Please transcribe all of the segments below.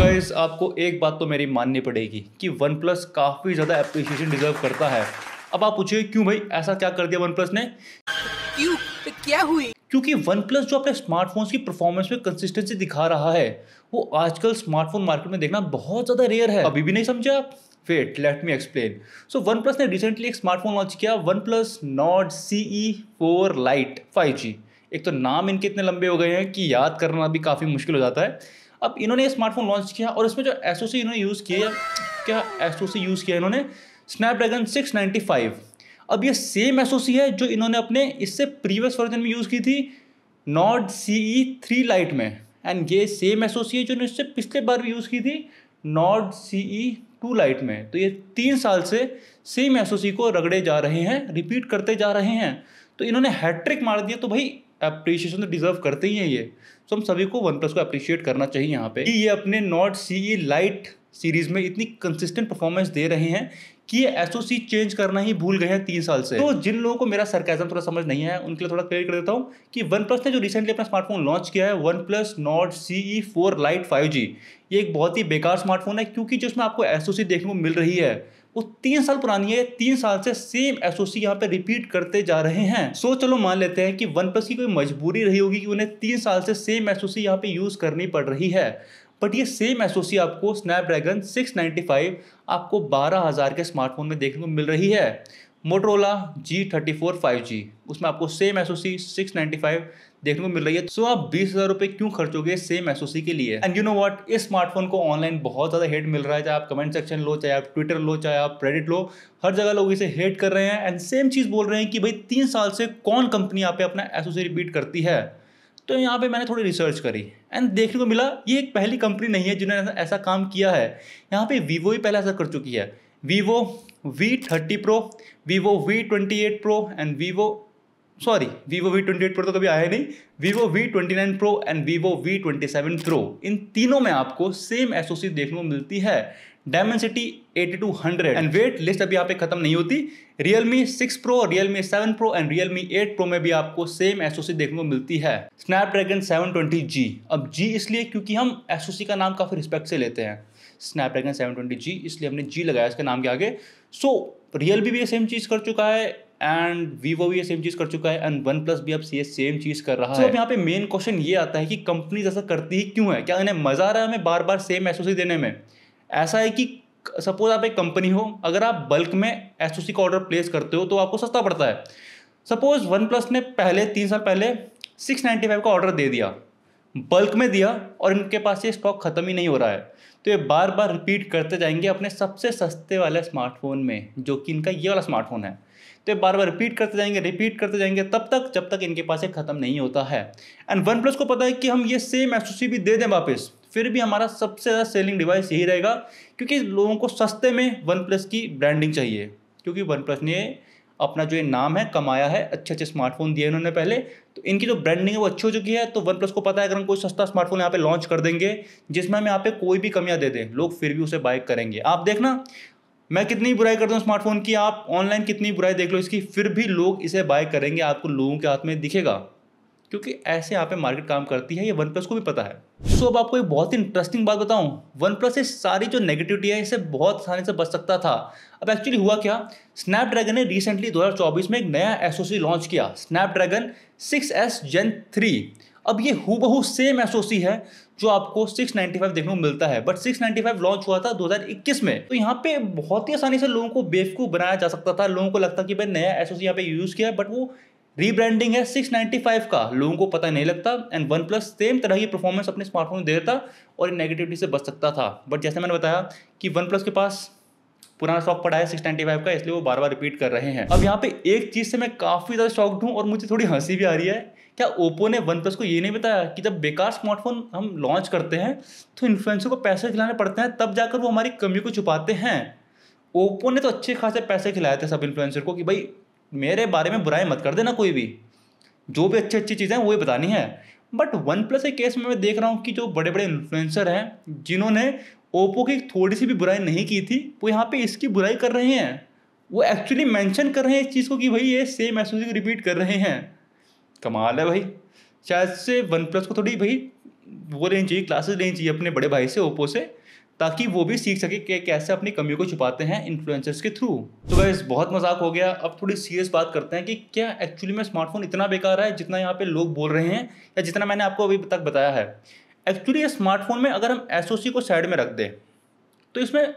guys आपको एक बात तो मेरी माननी पड़ेगी कि वन प्लस काफ़ी ज़्यादा अप्रिशिएशन डिजर्व करता है अब आप पूछिए क्यों भाई ऐसा क्या कर दिया वन प्लस ने क्यों तो क्या हुई क्योंकि वन प्लस जो अपने स्मार्टफोन की परफॉर्मेंस में कंसिस्टेंसी दिखा रहा है वो आजकल स्मार्टफोन मार्केट में देखना बहुत ज़्यादा रेयर है अभी भी नहीं समझे आप wait let me explain so OnePlus ने रिसेंटली एक स्मार्टफोन लॉन्च किया OnePlus Nord C E four lite five G एक तो नाम इनके इतने लंबे हो गए हैं कि याद करना भी काफ़ी मुश्किल हो जाता है अब इन्होंने स्मार्टफोन लॉन्च किया और इसमें जो एस इन्होंने यूज़ किया क्या एसओसी यूज़ किया इन्होंने स्नैपड्रैगन सिक्स अब ये सेम सी है जो इन्होंने अपने इससे प्रीवियस वर्जन में यूज़ की थी Nord C E three lite में एंड ये सेम एसोसी है जो इससे पिछले बार भी यूज़ की थी Nord C E two lite में तो ये तीन साल से सेम सी को रगड़े जा रहे हैं रिपीट करते जा रहे हैं तो इन्होंने हैट्रिक मार दिया तो भाई अप्रिशिएशन तो डिजर्व करते ही हैं ये सो so, हम सभी को वन प्लस को अप्रिशिएट करना चाहिए यहाँ पे कि ये अपने नॉट सी लाइट सीरीज में इतनी कंसिस्टेंट परफॉर्मेंस दे रहे हैं कि ये एसओसी चेंज करना ही भूल गए हैं तीन साल से तो जिन लोगों को मेरा सरकाजम थोड़ा समझ नहीं है उनके लिए थोड़ा क्लियर कर देता हूँ कि वन प्लस ने जो रिसेंटली अपना स्मार्टफोन लॉन्च किया है OnePlus Nord C E four lite five G ये एक बहुत ही बेकार स्मार्टफोन है क्योंकि जो उसमें आपको एसओसी देखने को मिल रही है वो तीन साल पुरानी है तीन साल से सेम एसओसी यहाँ पे रिपीट करते जा रहे हैं सो so, चलो मान लेते हैं कि वन प्लस की कोई मजबूरी रही होगी कि उन्हें तीन साल से सेम एसओसी यहाँ पे यूज करनी पड़ रही है बट ये सेम एस आपको स्नैपड्रैगन 695 आपको 12000 के स्मार्टफोन में देखने को मिल रही है Motorola G thirty four five G उसमें आपको same S O C six ninety five देखने को मिल रही है सो so, आप बीस हज़ार रुपये क्यों खर्चोगे सेम एस ओ सी के लिए एंड यू नो वॉट इस स्मार्टफोन को ऑनलाइन बहुत ज़्यादा हेट मिल रहा है चाहे आप कमेंट सेक्शन लो चाहे आप ट्विटर लो चाहे आप क्रेडिट लो हर जगह लोग इसे हेट कर रहे हैं एंड सेम चीज़ बोल रहे हैं कि भाई तीन साल से कौन कंपनी आप अपना एस ओ सी रिपीट करती है तो यहाँ पे मैंने थोड़ी रिसर्च करी एंड देखने को मिला ये एक पहली कंपनी नहीं है जिन्होंने ऐसा काम किया है यहाँ पे वीवो ही पहले ऐसा कर चुकी है Vivo V thirty Pro Vivo V twenty eight Pro and Vivo sorry Vivo V twenty eight Pro तो कभी आया नहीं Vivo V twenty nine Pro and Vivo V twenty seven Pro इन तीनों में आपको सेम एसोसिएट देखने को मिलती है Dimensity eighty two hundred and wait list अभी यहाँ पे खत्म नहीं होती Realme six Pro Realme seven Pro and Realme eight Pro में भी आपको सेम एसओसी देखने को मिलती है स्नैपड्रैगन सेवन ट्वेंटी जी अब जी इसलिए क्योंकि हम एसओसी का नाम काफ़ी रिस्पेक्ट से लेते हैं स्नैपड्रैगन सेवन ट्वेंटी जी इसलिए हमने जी लगाया इसके नाम के आगे सो रियल भी ये सेम चीज़ कर चुका है एंड वीवो भी ये सेम चीज़ कर चुका है एंड वन प्लस भी अब ये सेम चीज़ कर रहा so, है अब यहाँ पे मेन क्वेश्चन ये आता है कि कंपनी ऐसा करती ही क्यों है क्या इन्हें मज़ा आ रहा है हमें बार बार सेम एसओसी देने में ऐसा है कि सपोज आप एक कंपनी हो अगर आप बल्क में एस का ऑर्डर प्लेस करते हो तो आपको सस्ता पड़ता है सपोज वन प्लस ने पहले तीन साल पहले सिक्स नाइन्टी फाइव का ऑर्डर दे दिया बल्क में दिया और इनके पास ये स्टॉक ख़त्म ही नहीं हो रहा है तो ये बार बार रिपीट करते जाएंगे अपने सबसे सस्ते वाले स्मार्टफोन में जो कि इनका ये वाला स्मार्टफोन है तो ये बार बार रिपीट करते जाएंगे रिपीट करते जाएंगे तब तक जब तक इनके पास ये ख़त्म नहीं होता है एंड वन प्लस को पता है कि हम ये सेम एस भी दे दें वापस फिर भी हमारा सबसे ज़्यादा सेलिंग डिवाइस यही रहेगा क्योंकि लोगों को सस्ते में वन प्लस की ब्रांडिंग चाहिए क्योंकि वन प्लस ने अपना जो ये नाम है कमाया है अच्छे अच्छे स्मार्टफोन दिए इन्होंने पहले तो इनकी जो ब्रांडिंग है वो अच्छी हो चुकी है तो वन प्लस को पता है अगर हम कोई सस्ता स्मार्टफोन यहाँ पे लॉन्च कर देंगे जिसमें हम यहाँ पे कोई भी कमियाँ दे दें लोग फिर भी उसे बाय करेंगे आप देखना मैं कितनी बुराई करता हूँ स्मार्टफोन की आप ऑनलाइन कितनी बुराई देख लो इसकी फिर भी लोग इसे बाय करेंगे आपको लोगों के हाथ में दिखेगा क्योंकि ऐसे यहाँ पे मार्केट काम करती है ये वन प्लस को भी पता है सो so, अब आपको एक बहुत ही इंटरेस्टिंग बात बताऊँ वन प्लस ये सारी जो नेगेटिविटी है इसे बहुत आसानी से बच सकता था अब एक्चुअली हुआ क्या स्नैपड्रैगन ने रिसेंटली 2024 में एक नया एसओसी लॉन्च किया स्नैपड्रैगन 6s जेन 3 अब ये हु सेम एसओसी है जो आपको 695 देखने को मिलता है बट 695 लॉन्च हुआ था 2021 में तो यहाँ पे बहुत ही आसानी से लोगों को बेवकूफ़ बनाया जा सकता था लोगों को लगता कि भाई नया एसओसी यहाँ पे यूज़ किया है बट वो रीब्रांडिंग है 695 का लोगों को पता नहीं लगता एंड वन प्लस सेम तरह की परफॉर्मेंस अपने स्मार्टफोन में दे देता और नेगेटिविटी से बच सकता था बट जैसे मैंने बताया कि वन प्लस के पास पुराना स्टॉक पड़ा है सिक्स नाइन्टी फाइव का इसलिए वो बार बार रिपीट कर रहे हैं अब यहाँ पे एक चीज़ से मैं काफ़ी ज़्यादा शॉक्ड हूँ और मुझे थोड़ी हंसी भी आ रही है क्या ओप्पो ने वन प्लस को ये नहीं बताया कि जब बेकार स्मार्टफोन हम लॉन्च करते हैं तो इन्फ्लुएंसर को पैसे खिलाने पड़ते हैं तब जाकर वो हमारी कमी को छुपाते हैं ओप्पो ने तो अच्छे खासे पैसे खिलाए थे सब इन्फ्लुएंसर को कि भाई मेरे बारे में बुराई मत कर देना कोई भी जो भी अच्छी अच्छी चीज़ें हैं वो ही बतानी है बट वन प्लस के केस में मैं देख रहा हूँ कि जो बड़े बड़े इन्फ्लुएंसर हैं जिन्होंने ओप्पो की थोड़ी सी भी बुराई नहीं की थी वो यहाँ पे इसकी बुराई कर रहे हैं वो एक्चुअली मेंशन कर रहे हैं इस चीज़ को कि भाई ये सेम एसओसी रिपीट कर रहे हैं कमाल है भाई शायद से वन प्लस को थोड़ी भाई वो लेनी चाहिए क्लासेस लेनी चाहिए अपने बड़े भाई से ओप्पो से ताकि वो भी सीख सके कि कैसे अपनी कमियों को छुपाते हैं इन्फ्लुएंसर्स के थ्रू तो वह बहुत मजाक हो गया अब थोड़ी सीरियस बात करते हैं कि क्या एक्चुअली में स्मार्टफोन इतना बेकार है जितना यहाँ पे लोग बोल रहे हैं या जितना मैंने आपको अभी तक बताया है एक्चुअली स्मार्टफोन में अगर हम एस को साइड में रख दें तो इसमें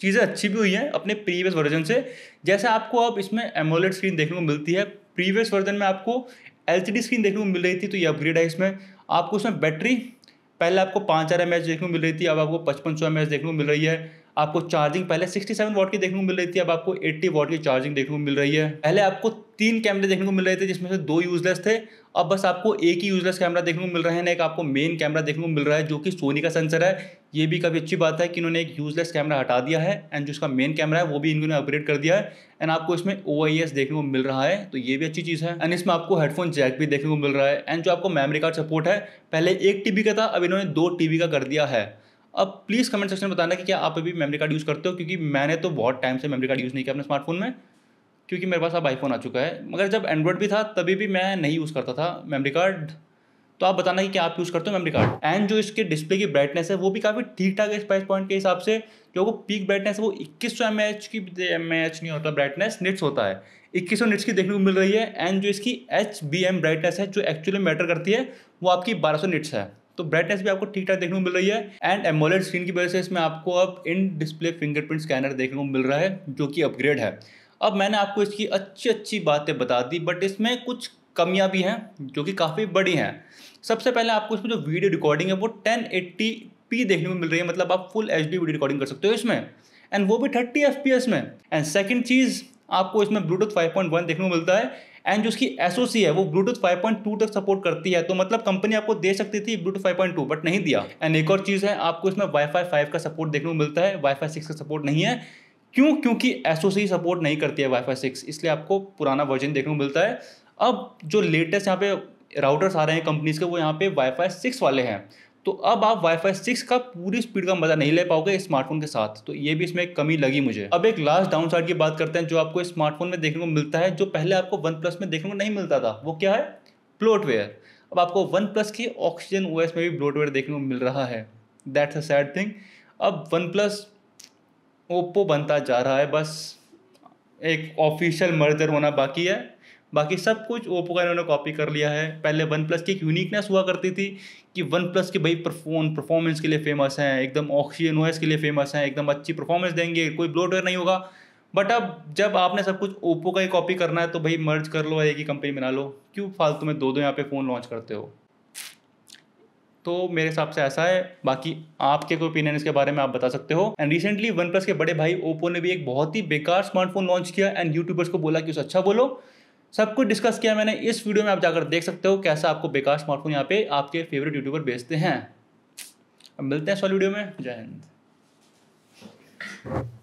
चीज़ें अच्छी भी हुई हैं अपने प्रीवियस वर्जन से जैसे आपको अब इसमें एमोलेड स्क्रीन देखने को मिलती है प्रीवियस वर्जन में आपको एल स्क्रीन देखने को मिल रही थी तो ये अपग्रेड है इसमें आपको इसमें बैटरी पहले आपको पाँच हज़ार एम एच देखने को मिल रही थी अब आपको पचपन सौ एम एच देखने को मिल रही है आपको चार्जिंग पहले 67 वॉट की देखने को मिल रही थी अब आपको 80 वॉट की चार्जिंग देखने को मिल रही है पहले आपको तीन कैमरे देखने को मिल रहे थे जिसमें से दो यूजलेस थे अब बस आपको एक ही यूजलेस कैमरा देखने को मिल रहा है ना एक आपको मेन कैमरा देखने को मिल रहा है जो कि सोनी का सेंसर है ये भी काफ़ी अच्छी बात है कि इन्होंने एक यूजलेस कैमरा हटा दिया है एंड जो उसका मेन कैमरा है वो भी इन्होंने अपग्रेड कर दिया है एंड आपको इसमें ओ देखने को मिल रहा है तो ये भी अच्छी चीज़ है एंड इसमें आपको हेडफोन जैक भी देखने को मिल रहा है एंड जो आपको मेमोरी कार्ड सपोर्ट है पहले एक टी का था अब इन्होंने दो टी का कर दिया है अब प्लीज़ कमेंट सेक्शन में बताना कि क्या आप अभी मेमरी कार्ड यूज़ करते हो क्योंकि मैंने तो बहुत टाइम से मेमरी कार्ड यूज़ नहीं किया अपने स्मार्टफोन में क्योंकि मेरे पास अब आईफोन आ चुका है मगर जब एंड्रॉयड भी था तभी भी मैं नहीं यूज़ करता था मेमरी कार्ड तो आप बताना कि क्या आप यूज़ करते हो मेमोरी कार्ड एंड जो इसके डिस्प्ले की ब्राइटनेस है वो भी काफ़ी ठीक ठाक है इस प्राइस पॉइंट के हिसाब से जो वो पीक ब्राइटनेस है वो इक्कीस सौ एम एच की एम एच नहीं होता ब्राइटनेस निट्स होता है इक्कीस सौ निट्स की देखने को मिल रही है एंड जो इसकी एच बी एम ब्राइटनेस है जो एक्चुअली मैटर करती है वो आपकी बारह सौ निट्स है तो ब्राइटनेस भी आपको ठीक ठाक देखने को मिल रही है एंड एमोलेट स्क्रीन की वजह से इसमें आपको अब इन डिस्प्ले फिंगरप्रिंट स्कैनर देखने को मिल रहा है जो कि अपग्रेड है अब मैंने आपको इसकी अच्छी अच्छी बातें बता दी बट इसमें कुछ कमियाँ भी हैं जो कि काफ़ी बड़ी हैं सबसे पहले आपको इसमें जो वीडियो रिकॉर्डिंग है वो 1080p देखने को मिल रही है मतलब आप फुल एच वीडियो रिकॉर्डिंग कर सकते हो इसमें एंड वो भी थर्टी एफ में एंड सेकेंड चीज़ आपको इसमें ब्लूटूथ 5.1 देखने को मिलता है एंड जो उसकी एसओसी है वो ब्लूटूथ 5.2 तक सपोर्ट करती है तो मतलब कंपनी आपको दे सकती थी ब्लूटूथ 5.2 बट नहीं दिया एंड एक और चीज़ है आपको इसमें वाईफाई 5 का सपोर्ट देखने को मिलता है वाईफाई 6 का सपोर्ट नहीं है क्यों क्योंकि एसओसी सपोर्ट नहीं करती है वाईफाई 6 इसलिए आपको पुराना वर्जन देखने को मिलता है अब जो लेटेस्ट यहाँ पे राउटर्स आ रहे हैं कंपनीज के वो यहाँ पे वाईफाई सिक्स वाले हैं तो अब आप वाईफाई सिक्स का पूरी स्पीड का मजा नहीं ले पाओगे स्मार्टफोन के साथ तो ये भी इसमें एक कमी लगी मुझे अब एक लास्ट डाउन साइड की बात करते हैं जो आपको स्मार्टफोन में देखने को मिलता है जो पहले आपको वन प्लस में देखने को नहीं मिलता था वो क्या है ब्लोटवेयर अब आपको वन प्लस की ऑक्सीजन ओ में भी ब्लोटवेयर देखने को मिल रहा है दैट्स अ सैड थिंग अब वन प्लस ओप्पो बनता जा रहा है बस एक ऑफिशियल मर्जर होना बाकी है बाकी सब कुछ ओप्पो का इन्होंने कॉपी कर लिया है पहले वन प्लस की एक यूनिकनेस हुआ करती थी कि वन प्लस के भाई फोन परफॉर्मेंस के लिए फेमस हैं एकदम ऑक्सीजन ओएस के लिए फेमस हैं एकदम अच्छी परफॉर्मेंस देंगे कोई ब्लोडवेयर नहीं होगा बट अब जब आपने सब कुछ ओप्पो का ही कॉपी करना है तो भाई मर्ज कर लो एक ही कंपनी बना लो क्यों फालतू में दो दो यहाँ पे फ़ोन लॉन्च करते हो तो मेरे हिसाब से ऐसा है बाकी आपके कोई ओपिनियन इसके बारे में आप बता सकते हो एंड रिसेंटली वन प्लस के बड़े भाई ओप्पो ने भी एक बहुत ही बेकार स्मार्टफोन लॉन्च किया एंड यूट्यूबर्स को बोला कि उसे अच्छा बोलो सब कुछ डिस्कस किया मैंने इस वीडियो में आप जाकर देख सकते हो कैसा आपको बेकार स्मार्टफोन यहाँ पे आपके फेवरेट यूट्यूबर भेजते हैं अब मिलते हैं इस वाली वीडियो में जय हिंद